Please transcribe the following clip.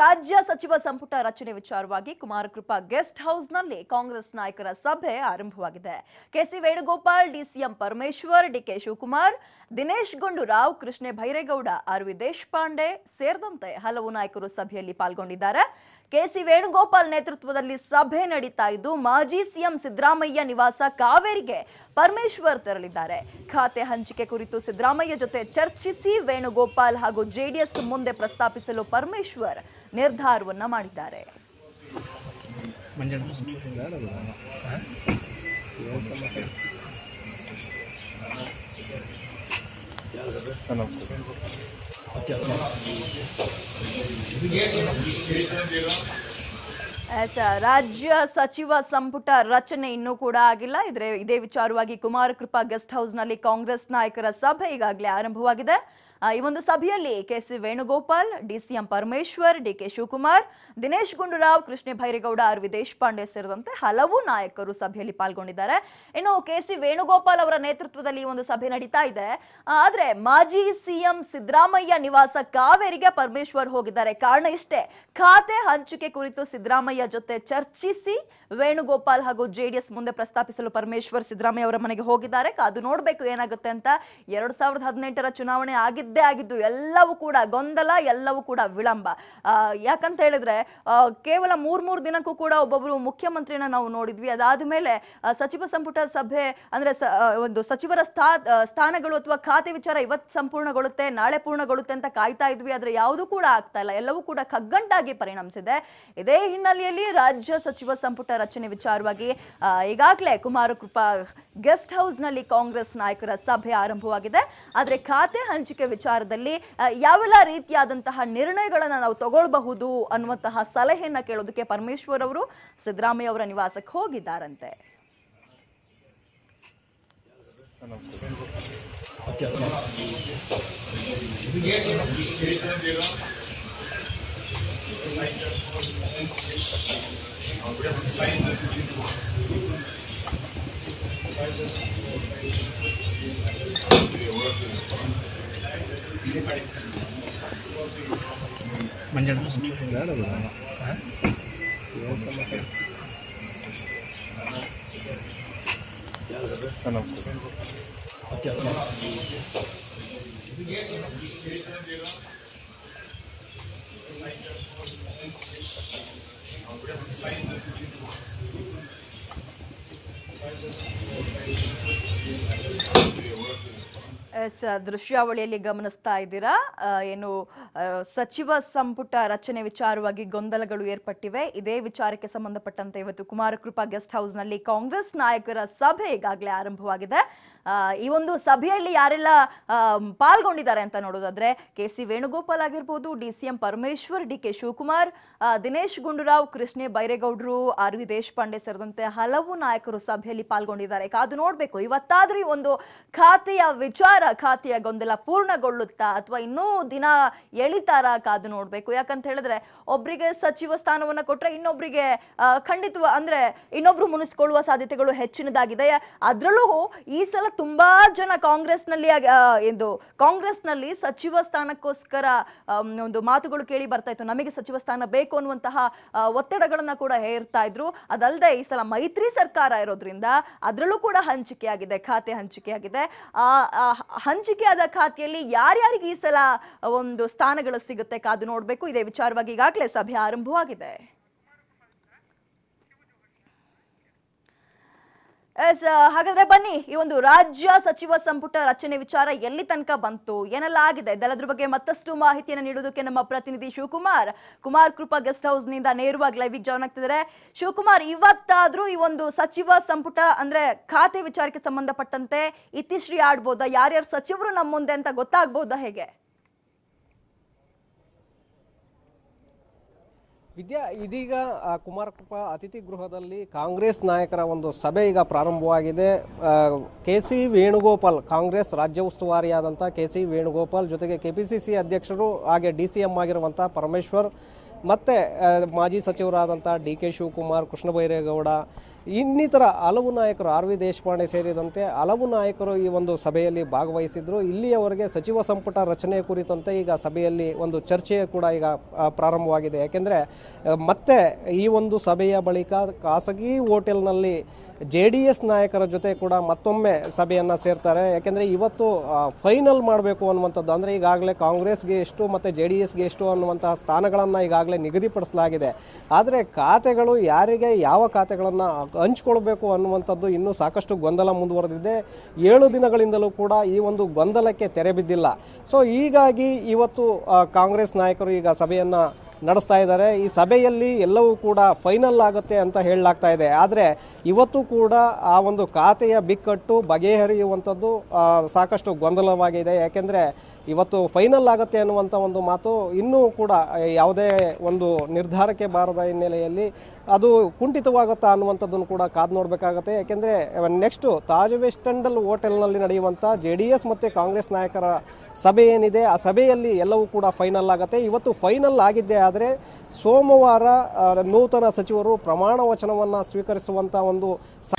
ರಾಜ್ಯ ಸಚಿವ ಸಂಪುಟ ರಚನೆ ವಿಚಾರವಾಗಿ ಕುಮಾರಕೃಪಾ ಗೆಸ್ಟ್ ಹೌಸ್ನಲ್ಲಿ ಕಾಂಗ್ರೆಸ್ ನಾಯಕರ ಸಭೆ ಆರಂಭವಾಗಿದೆ KC Venugopal DCM Parameshwar DK Shivakumar Dinesh Gundu Rao Krishna Byre Gowda R Deshpande ಸೇರಿದಂತೆ ಹಲವು ನಾಯಕರು ಸಭೆಯಲ್ಲಿ ಪಾಲ್ಗೊಂಡಿದ್ದಾರೆ ಕೆಸಿ ವೇಣುಗೋಪಾಲ್ ನೇತೃತ್ವದಲ್ಲಿ ಸಭೆ ನಡೀತಾ ಇದ್ದು ಮಾಜಿ ಸಿಎಂ ಸಿದ್ದರಾಮಯ್ಯ ನಿವಾಸ ಕಾವೇರಿಗೆ ಪರಮೇಶ್ವರ್ ತೆರಳಿದ್ದಾರೆ ಖಾತೆ ಹಂಚಿಕೆ ಕುರಿತು ಸಿದ್ದರಾಮಯ್ಯ ಜೊತೆ ಚರ್ಚಿಸಿ ವೇಣುಗೋಪಾಲ್ ಹಾಗೂ ಜೆಡಿಎಸ್ ಮುಂದೆ ಪ್ರಸ್ತಾಪಿಸಲು ಪರಮೇಶ್ವರ್ ನಿರ್ಧಾರವನ್ನ ಮಾಡಿದ್ದಾರೆ ರಾಜ್ಯ ಸಚಿವ ಸಂಪುಟ ರಚನೆ ಇನ್ನೂ ಕೂಡ ಆಗಿಲ್ಲ ಇದ್ರೆ ಇದೇ ವಿಚಾರವಾಗಿ ಕುಮಾರಕೃಪಾ ಗೆಸ್ಟ್ ಹೌಸ್ ನಲ್ಲಿ ಕಾಂಗ್ರೆಸ್ ನಾಯಕರ ಸಭೆ ಈಗಾಗಲೇ ಆರಂಭವಾಗಿದೆ ಈ ಒಂದು ಸಭೆಯಲ್ಲಿ KC Venugopal DCM Parameshwar DK Shivakumar Dinesh Gundu Rao Krishna Byre Gowda R V Deshpande ಸೇರಿದಂತೆ ಹಲವು ನಾಯಕರು ಸಭೆಯಲ್ಲಿ ಪಾಲ್ಗೊಂಡಿದ್ದಾರೆ ಇನ್ನು ಕೆಸಿ ವೇಣುಗೋಪಾಲ್ ಅವರ ನೇತೃತ್ವದಲ್ಲಿ ಈ ಒಂದು ಸಭೆ ನಡೀತಾ ಇದೆ ಆದ್ರೆ ಮಾಜಿ ಸಿಎಂ ಸಿದ್ದರಾಮಯ್ಯ ನಿವಾಸ ಕಾವೇರಿಗೆ ಪರಮೇಶ್ವರ್ ಹೋಗಿದ್ದಾರೆ ಕಾರಣ ಇಷ್ಟೇ ಖಾತೆ ಹಂಚಿಕೆ ಕುರಿತು ಸಿದ್ದರಾಮಯ್ಯ ಜೊತೆ ಚರ್ಚಿಸಿ ವೇಣುಗೋಪಾಲ್ ಹಾಗೂ ಜೆಡಿಎಸ್ ಮುಂದೆ ಪ್ರಸ್ತಾಪಿಸಲು ಪರಮೇಶ್ವರ್ ಸಿದ್ದರಾಮಯ್ಯ ಅವರ ಮನೆಗೆ ಹೋಗಿದ್ದಾರೆ ಅದು ನೋಡಬೇಕು ಏನಾಗುತ್ತೆ ಅಂತ ಎರಡ್ ಸಾವಿರದ ಹದಿನೆಂಟರ ಚುನಾವಣೆ ಆಗಿದ್ದೇ ಆಗಿದ್ದು ಎಲ್ಲವೂ ಕೂಡ ಗೊಂದಲ ಎಲ್ಲವೂ ಕೂಡ ವಿಳಂಬ ಯಾಕಂತ ಹೇಳಿದ್ರೆ ಕೇವಲ ಮೂರ್ ಮೂರು ದಿನಕ್ಕೂ ಕೂಡ ಒಬ್ಬೊಬ್ಬರು ಮುಖ್ಯಮಂತ್ರಿನ ನಾವು ನೋಡಿದ್ವಿ ಅದಾದ ಮೇಲೆ ಸಚಿವ ಸಂಪುಟ ಸಭೆ ಅಂದ್ರೆ ಒಂದು ಸಚಿವರ ಸ್ಥಾ ಸ್ಥಾನಗಳು ಅಥವಾ ಖಾತೆ ವಿಚಾರ ಇವತ್ತು ಸಂಪೂರ್ಣಗೊಳ್ಳುತ್ತೆ ನಾಳೆ ಪೂರ್ಣಗೊಳ್ಳುತ್ತೆ ಅಂತ ಕಾಯ್ತಾ ಇದ್ವಿ ಆದ್ರೆ ಯಾವುದೂ ಕೂಡ ಆಗ್ತಾ ಇಲ್ಲ ಎಲ್ಲವೂ ಕೂಡ ಕಗ್ಗಂಟಾಗಿ ಪರಿಣಮಿಸಿದೆ ಇದೇ ಹಿನ್ನೆಲೆಯಲ್ಲಿ ರಾಜ್ಯ ಸಚಿವ ಸಂಪುಟ ರಚನೆ ವಿಚಾರವಾಗಿ ಈಗಾಗಲೇ ಕುಮಾರಕೃಪಾ ಗೆಸ್ಟ್ ಹೌಸ್ ನಲ್ಲಿ ಕಾಂಗ್ರೆಸ್ ನಾಯಕರ ಸಭೆ ಆರಂಭವಾಗಿದೆ ಆದರೆ ಖಾತೆ ಹಂಚಿಕೆ ವಿಚಾರದಲ್ಲಿ ಯಾವೆಲ್ಲ ರೀತಿಯಾದಂತಹ ನಿರ್ಣಯಗಳನ್ನು ನಾವು ತಗೊಳ್ಬಹುದು ಅನ್ನುವಂತಹ ಸಲಹೆಯನ್ನು ಕೇಳೋದಕ್ಕೆ ಪರಮೇಶ್ವರ್ ಅವರು ಸಿದ್ದರಾಮಯ್ಯ ಅವರ ನಿವಾಸಕ್ಕೆ ಹೋಗಿದ್ದಾರಂತೆ மஞ்சள் Thank you. ಎಸ್ ದೃಶ್ಯಾವಳಿಯಲ್ಲಿ ಗಮನಿಸ್ತಾ ಇದ್ದೀರಾ ಏನು ಸಚಿವ ಸಂಪುಟ ರಚನೆ ವಿಚಾರವಾಗಿ ಗೊಂದಲಗಳು ಏರ್ಪಟ್ಟಿವೆ ಇದೇ ವಿಚಾರಕ್ಕೆ ಸಂಬಂಧಪಟ್ಟಂತೆ ಇವತ್ತು ಕುಮಾರಕೃಪಾ ಗೆಸ್ಟ್ ಹೌಸ್ನಲ್ಲಿ ಕಾಂಗ್ರೆಸ್ ನಾಯಕರ ಸಭೆ ಈಗಾಗಲೇ ಆರಂಭವಾಗಿದೆ ಈ ಒಂದು ಸಭೆಯಲ್ಲಿ ಯಾರೆಲ್ಲ ಪಾಲ್ಗೊಂಡಿದ್ದಾರೆ ಅಂತ ನೋಡೋದಾದ್ರೆ ಕೆ ಸಿ ವೇಣುಗೋಪಾಲ್ ಆಗಿರ್ಬೋದು D C M Parameshwar D K Shivakumar Dinesh Gundu Rao Krishna ಬೈರೇಗೌಡರು ಆರ್ ವಿ ದೇಶಪಾಂಡೆ ಸೇರಿದಂತೆ ಹಲವು ನಾಯಕರು ಸಭೆಯಲ್ಲಿ ಪಾಲ್ಗೊಂಡಿದ್ದಾರೆ ಕಾದು ನೋಡಬೇಕು ಇವತ್ತಾದ್ರೂ ಈ ಒಂದು ಖಾತೆಯ ವಿಚಾರ ಖಾತೆಯ ಗೊಂದಲ ಪೂರ್ಣಗೊಳ್ಳುತ್ತಾ ಅಥವಾ ಇನ್ನೂ ದಿನ ಎಳಿತಾರ ಕಾದು ನೋಡಬೇಕು ಯಾಕಂತ ಹೇಳಿದ್ರೆ ಒಬ್ಬರಿಗೆ ಸಚಿವ ಸ್ಥಾನವನ್ನು ಕೊಟ್ಟರೆ ಇನ್ನೊಬ್ಬರಿಗೆ ಖಂಡಿತವ ಅಂದ್ರೆ ಇನ್ನೊಬ್ರು ಮುನಿಸ್ಕೊಳ್ಳುವ ಸಾಧ್ಯತೆಗಳು ಹೆಚ್ಚಿನದಾಗಿದೆ ಅದರಲ್ಲೂ ಈ ಸಲ ತುಂಬಾ ಜನ ಕಾಂಗ್ರೆಸ್ನಲ್ಲಿ ಎಂದು ಕಾಂಗ್ರೆಸ್ನಲ್ಲಿ ಸಚಿವ ಸ್ಥಾನಕ್ಕೋಸ್ಕರ ಒಂದು ಮಾತುಗಳು ಕೇಳಿ ಬರ್ತಾ ಇತ್ತು ನಮಗೆ ಸಚಿವ ಸ್ಥಾನ ಬೇಕು ಅನ್ನುವಂತಹ ಒತ್ತಡಗಳನ್ನ ಕೂಡ ಹೇರ್ತಾ ಇದ್ರು ಅದಲ್ಲದೆ ಈ ಸಲ ಮೈತ್ರಿ ಸರ್ಕಾರ ಇರೋದ್ರಿಂದ ಅದರಲ್ಲೂ ಕೂಡ ಹಂಚಿಕೆ ಆಗಿದೆ ಖಾತೆ ಹಂಚಿಕೆ ಆಗಿದೆ ಆ ಹಂಚಿಕೆಯಾದ ಖಾತೆಯಲ್ಲಿ ಯಾರ್ಯಾರಿಗೆ ಈ ಸಲ ಒಂದು ಸ್ಥಾನಗಳು ಸಿಗುತ್ತೆ ಕಾದು ನೋಡಬೇಕು ಇದೇ ವಿಚಾರವಾಗಿ ಈಗಾಗಲೇ ಸಭೆ ಆರಂಭವಾಗಿದೆ ಎಸ್ ಹಾಗಾದ್ರೆ ಬನ್ನಿ ಈ ಒಂದು ರಾಜ್ಯ ಸಚಿವ ಸಂಪುಟ ರಚನೆ ವಿಚಾರ ಎಲ್ಲಿ ತನಕ ಬಂತು ಏನೆಲ್ಲ ಆಗಿದೆ ಇದೆಲ್ಲದ್ರ ಬಗ್ಗೆ ಮತ್ತಷ್ಟು ಮಾಹಿತಿಯನ್ನು ನೀಡೋದಕ್ಕೆ ನಮ್ಮ ಪ್ರತಿನಿಧಿ ಶಿವಕುಮಾರ್ ಕುಮಾರ್ ಕೃಪಾ ಗೆಸ್ಟ್ ಹೌಸ್ ನಿಂದ ನೇರವಾಗಿ ಲೈವ್ ಜಾಯ್ನ್ ಆಗ್ತಿದ್ದಾರೆ ಶಿವಕುಮಾರ್ ಇವತ್ತಾದ್ರೂ ಈ ಒಂದು ಸಚಿವ ಸಂಪುಟ ಅಂದ್ರೆ ಖಾತೆ ವಿಚಾರಕ್ಕೆ ಸಂಬಂಧಪಟ್ಟಂತೆ ಇತಿಶ್ರೀ ಆಡ್ಬೋದಾ ಯಾರ್ಯಾರು ಸಚಿವರು ನಮ್ಮ ಮುಂದೆ ಅಂತ ಗೊತ್ತಾಗ್ಬೋದಾ ಹೇಗೆ ವಿದ್ಯಾ ಇದೀಗ ಕುಮಾರಕೃಪ ಅತಿಥಿ ಗೃಹದಲ್ಲಿ ಕಾಂಗ್ರೆಸ್ ನಾಯಕರ ಒಂದು ಸಭೆ ಈಗ ಪ್ರಾರಂಭವಾಗಿದೆ ಕೆ ಸಿ ವೇಣುಗೋಪಾಲ್ ಕಾಂಗ್ರೆಸ್ ರಾಜ್ಯ ಉಸ್ತುವಾರಿಯಾದಂಥ ಕೆ ಸಿ ವೇಣುಗೋಪಾಲ್ ಜೊತೆಗೆ ಕೆ ಪಿ ಸಿ ಸಿ ಅಧ್ಯಕ್ಷರು ಹಾಗೆ ಡಿ ಸಿ ಎಂ ಆಗಿರುವಂಥ ಪರಮೇಶ್ವರ್ ಮತ್ತು ಮಾಜಿ ಸಚಿವರಾದಂಥ ಡಿ ಕೆ ಶಿವಕುಮಾರ್ ಕೃಷ್ಣ ಬೈರೇಗೌಡ ಇನ್ನಿತರ ಹಲವು ನಾಯಕರು ಆರ್ ವಿ ದೇಶಪಾಂಡೆ ಸೇರಿದಂತೆ ಹಲವು ನಾಯಕರು ಈ ಒಂದು ಸಭೆಯಲ್ಲಿ ಭಾಗವಹಿಸಿದ್ರು ಇಲ್ಲಿಯವರೆಗೆ ಸಚಿವ ಸಂಪುಟ ರಚನೆ ಕುರಿತಂತೆ ಈಗ ಸಭೆಯಲ್ಲಿ ಒಂದು ಚರ್ಚೆ ಕೂಡ ಈಗ ಪ್ರಾರಂಭವಾಗಿದೆ ಯಾಕೆಂದರೆ ಮತ್ತೆ ಈ ಒಂದು ಸಭೆಯ ಬಳಿಕ ಖಾಸಗಿ ಹೋಟೆಲ್ನಲ್ಲಿ ಜೆ ಡಿ ಎಸ್ ನಾಯಕರ ಜೊತೆ ಕೂಡ ಮತ್ತೊಮ್ಮೆ ಸಭೆಯನ್ನು ಸೇರ್ತಾರೆ ಯಾಕೆಂದರೆ ಇವತ್ತು ಫೈನಲ್ ಮಾಡಬೇಕು ಅನ್ನುವಂಥದ್ದು ಅಂದರೆ ಈಗಾಗಲೇ ಕಾಂಗ್ರೆಸ್ಗೆ ಎಷ್ಟು ಮತ್ತು ಜೆ ಡಿ ಎಸ್ಗೆ ಎಷ್ಟು ಅನ್ನುವಂತಹ ಸ್ಥಾನಗಳನ್ನು ಈಗಾಗಲೇ ನಿಗದಿಪಡಿಸಲಾಗಿದೆ ಆದರೆ ಖಾತೆಗಳು ಯಾರಿಗೆ ಯಾವ ಖಾತೆಗಳನ್ನು ಹಂಚ್ಕೊಳ್ಬೇಕು ಅನ್ನುವಂಥದ್ದು ಇನ್ನೂ ಸಾಕಷ್ಟು ಗೊಂದಲ ಮುಂದುವರೆದಿದೆ ಏಳು ದಿನಗಳಿಂದಲೂ ಕೂಡ ಈ ಒಂದು ಗೊಂದಲಕ್ಕೆ ತೆರೆ ಬಿದ್ದಿಲ್ಲ ಸೊ ಹೀಗಾಗಿ ಇವತ್ತು ಕಾಂಗ್ರೆಸ್ ನಾಯಕರು ಈಗ ಸಭೆಯನ್ನು ನಡೆಸ್ತಾ ಇದ್ದಾರೆ ಈ ಸಭೆಯಲ್ಲಿ ಎಲ್ಲವೂ ಕೂಡ ಫೈನಲ್ ಆಗುತ್ತೆ ಅಂತ ಹೇಳಲಾಗ್ತಾ ಇದೆ ಆದರೆ ಇವತ್ತು ಕೂಡ ಆ ಒಂದು ಖಾತೆಯ ಬಿಕ್ಕಟ್ಟು ಬಗೆಹರಿಯುವಂಥದ್ದು ಸಾಕಷ್ಟು ಗೊಂದಲವಾಗಿದೆ ಯಾಕೆಂದರೆ ಇವತ್ತು ಫೈನಲ್ ಆಗುತ್ತೆ ಅನ್ನುವಂಥ ಒಂದು ಮಾತು ಇನ್ನೂ ಕೂಡ ಯಾವುದೇ ಒಂದು ನಿರ್ಧಾರಕ್ಕೆ ಬಾರದ ಹಿನ್ನೆಲೆಯಲ್ಲಿ ಅದು ಕುಂಠಿತವಾಗುತ್ತಾ ಅನ್ನುವಂಥದ್ದನ್ನು ಕೂಡ ಕಾದು ನೋಡಬೇಕಾಗತ್ತೆ ಯಾಕೆಂದರೆ ನೆಕ್ಸ್ಟು ತಾಜ್ ವೆಸ್ಟ್ ಅಂಡಲ್ ಹೋಟೆಲ್ನಲ್ಲಿ ನಡೆಯುವಂಥ ಜೆ ಡಿ ಎಸ್ ಮತ್ತು ಕಾಂಗ್ರೆಸ್ ನಾಯಕರ ಸಭೆ ಏನಿದೆ ಆ ಸಭೆಯಲ್ಲಿ ಎಲ್ಲವೂ ಕೂಡ ಫೈನಲ್ ಆಗುತ್ತೆ ಇವತ್ತು ಫೈನಲ್ ಆಗಿದ್ದೇ ಆದರೆ ಸೋಮವಾರ ನೂತನ ಸಚಿವರು ಪ್ರಮಾಣ ವಚನವನ್ನು ಸ್ವೀಕರಿಸುವಂಥ ಒಂದು